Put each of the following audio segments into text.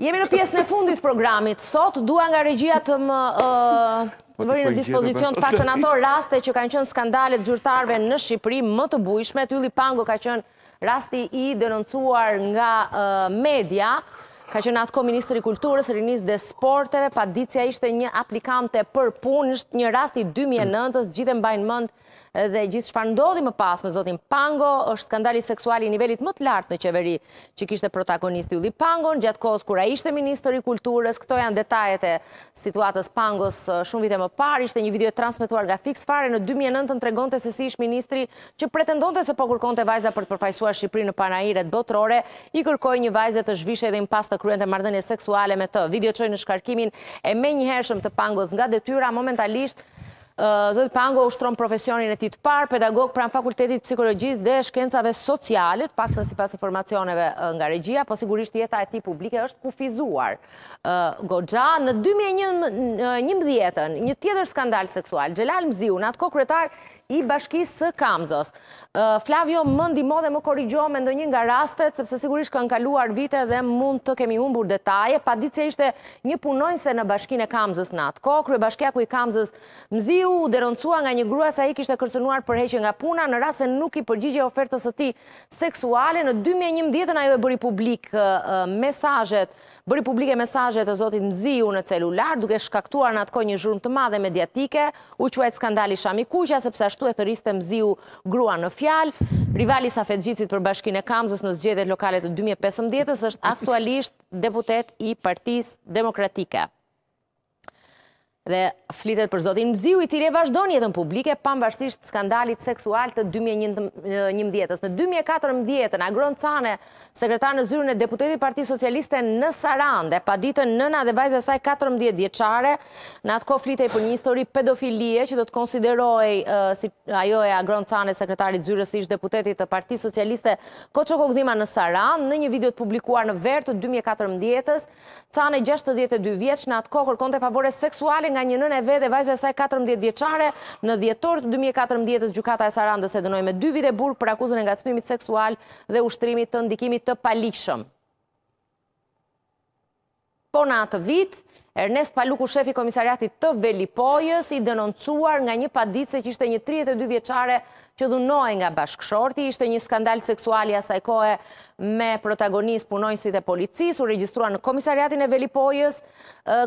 Jemi në pjesën e fundit programit. Sot, dua nga regjia të më po, vërinë po në dispozicion të të ato raste që kanë qënë skandalet zyrtarve në Shqipëri më të bujshme. Tulli Pango ka qënë rasti i denoncuar nga media. Ka që në atë ko Ministri Kulturës, Rinis dhe Sporteve, pa ditësja ishte një aplikante për punë, nështë një rast i 2009-ës, gjithë e mbajnë mëndë dhe gjithë shfarë ndodhi më pas me Zotin Pango, është skandali seksuali nivelit më të lartë në qeveri që kishte protagonisti Uli Pangon, gjatë kohës kura ishte Ministri Kulturës, këto janë detajet e situatës Pangos shumë vite më parë, ishte një video transmituar nga fix fare në 2009-ën të regonte se si ishë Ministri që pretendonte se po kërkonte vajza për të në i një vajze të të kryente mardënje seksuale me të. Video qoj në shkarkimin e me njëhershëm të pangos nga detyra momentalisht Zot Pango ushtron profesionin e tij të parë, pedagog pranë Fakultetit të Psikologjisë dhe Shkencave Sociale, pak të sipas informacioneve nga regjia, po sigurisht jeta e tij publike është kufizuar. Goxha në 2011 një tjetër skandal seksual, Xhelal Mziu, atë kokretar i bashkisë së Kamzos. Flavio, më ndimo dhe më korrigjo me ndonjë nga rastet, sepse sigurisht kanë kaluar vite dhe mund të kemi humbur detaje, pa ditë se ishte një punojnëse në bashkinë e Kamzos në atë kokrë, e bashkja ku i Kamzos mziu, deroncua nga një grua sa i kishte kërsenuar përheqë nga puna, në rrasë nuk i përgjigje ofertës të ti seksuale, në 2011 në ajo e bëri publik mesajet, bëri publike mesajet e zotit mziu në celular, duke shkaktuar në atë kohë një zhurmë të madhe mediatike, u sepse ashtu e thëriste mziu grua në fjalë. Rivali Safet Gjicit për bashkin e Kamzës në zgjedhjet lokale të 2015 është aktualisht deputet i Partisë Demokratike dhe flitet për zotin mziu i cilje vazhdo një jetën publike pa skandalit seksual të 2011. Në 2014, agron cane, sekretar në zyru në deputetit Parti Socialiste në Saran, dhe pa ditën nëna dhe vajze saj 14 djeqare, në atë ko flitej për një histori pedofilie që do të konsideroj si ajo e agron cane, sekretarit zyru si ishtë deputetit të Parti Socialiste, ko që kogdhima në Saran, në një video të publikuar në vertë të 2014, cane 62 vjeq në atë ko kërkonte favore seksuale nga një nënë e vetë vajzë e saj 14 vjeçare në djetor të 2014 gjukata e Sarandës e dënoj me 2 vite burë për akuzën e ngacmimit seksual dhe ushtrimit të ndikimit të palishëm në atë vit, Ernest Paluku, shefi komisariatit të Velipojës, i denoncuar nga një padit se që ishte një 32 vjeqare që dhunoj nga bashkëshorti, ishte një skandal seksuali asajkoje me protagonist punojësit e policis, u registrua në komisariatin e Velipojës.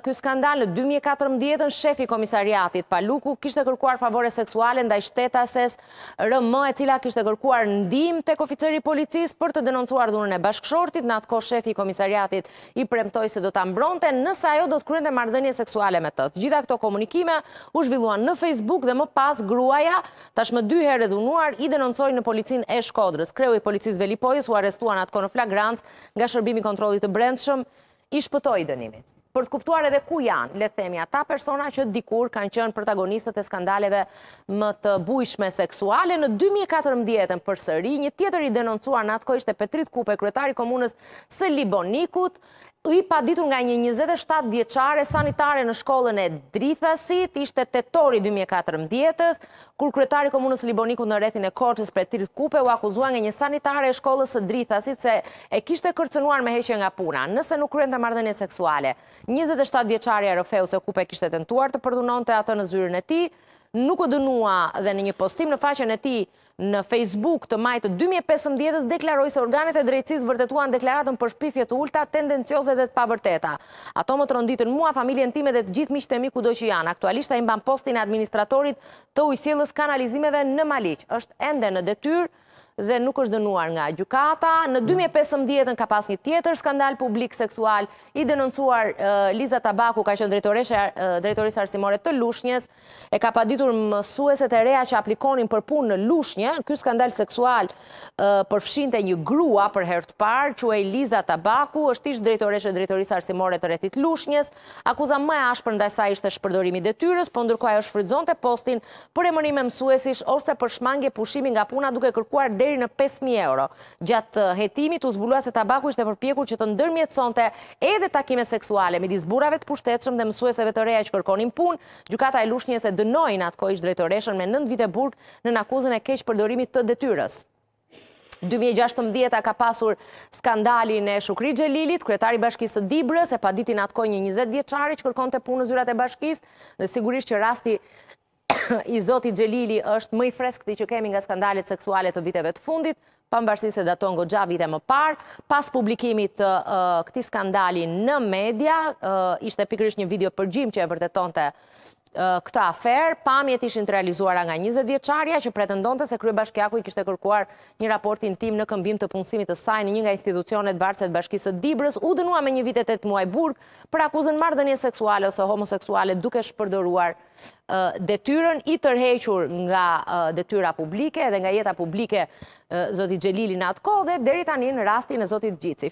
Ky skandal në 2014, shefi komisariatit Paluku, kishte kërkuar favore seksuale nda i shtetases rëmë e cila kishte kërkuar ndim të koficeri policis për të denoncuar dhunën e bashkëshortit, në atë ko shefi komisariatit i premtoj se do të ambro vronte nësa ajo do të kryen të mardënje seksuale me tëtë. Gjitha këto komunikime u shvilluan në Facebook dhe më pas gruaja tashmë dy herë dhunuar i denoncoj në policin e shkodrës. Kreu i policis Velipojës u arestuan atë konë flagrant nga shërbimi kontrolit të brendshëm i shpëtoj i dënimit. Për të kuptuar edhe ku janë, le themi ata persona që dikur kanë qënë protagonistët e skandaleve më të bujshme seksuale. Në 2014 për sëri, një tjetër i denoncuar në atë kojshtë e Petrit Kupe, kretari komunës së Libonikut, i pa ditur nga një 27 vjeqare sanitare në shkollën e drithasit, ishte të tori 2014-ës, kur kretari komunës Liboniku në rethin e korqës për tirit kupe u akuzua nga një sanitare e shkollës e drithasit se e kishte kërcenuar me heqe nga puna, nëse nuk kërën të mardhenje seksuale. 27 vjeqare e rëfeu se kupe kishte tentuar të përdunon të atë në zyrën e ti, nuk o dënua dhe në një postim në faqen e ti në Facebook të majtë 2015-ës deklaroj se organet e drejtsis vërtetuan deklaratën për shpifjet ulta, tendencioze dhe të pavërteta. Ato më të rënditën mua, familjen time dhe të gjithë miqë të mi ku do që janë. Aktualisht a imban postin e administratorit të ujësillës kanalizimeve në Maliq. është ende në detyrë dhe nuk është dënuar nga gjukata. Në 2015 mm. ka pas një tjetër skandal publik seksual i denoncuar Liza Tabaku, ka qënë drejtorisë arsimore të lushnjes, e ka paditur mësueset e reja që aplikonin për punë në lushnje. Ky skandal seksual përfshinte një grua për herë të parë, që e Liza Tabaku është ishtë e drejtorisë arsimore të retit lushnjes. Akuza më e ashë për ndajsa ishte shpërdorimi dhe tyres, po ndërkoj është frizonte postin për emërime mësuesish ose për shmangje pushimi nga puna duke kërkuar deri në 5.000 euro. Gjatë eh, hetimit, u zbulua se tabaku ishte përpjekur që të ndërmjetësonte edhe takime seksuale me disburave të pushtetëshëm dhe mësueseve të reja që kërkonin pun, gjukata e lushnje se dënojnë atë ishtë drejtoreshën me 9 vite burg në nakuzën e keqë përdorimit të detyres. 2016 ka pasur skandalin e Shukri Gjelilit, kretari bashkisë Dibrës, e pa ditin atë një 20 vjeqari që kërkon të punë në zyrat e bashkisë, dhe sigurisht që rasti i Zoti Gjelili është mëj fresk të i që kemi nga skandalit seksualit të viteve të fundit, pa më bërësi se daton go gjavit e më parë, pas publikimit këti skandali në media, ishte pikrish një video përgjim që e vërdeton të këta afer, pamjet ishin të realizuar nga 20 vjeqarja, që pretendon të se Krye Bashkjaku i kishtë e kërkuar një raportin tim në këmbim të punësimit të saj në një nga institucionet barcet bashkisë të Dibrës, u dënua me një vitet e të muaj burg, për akuzën mardënje seksuale ose homoseksuale duke shpërdoruar detyren i tërhequr nga detyra publike dhe nga jeta publike Zotit Gjelili në atë kohë dhe deri në rastin e Zotit Gjitsi.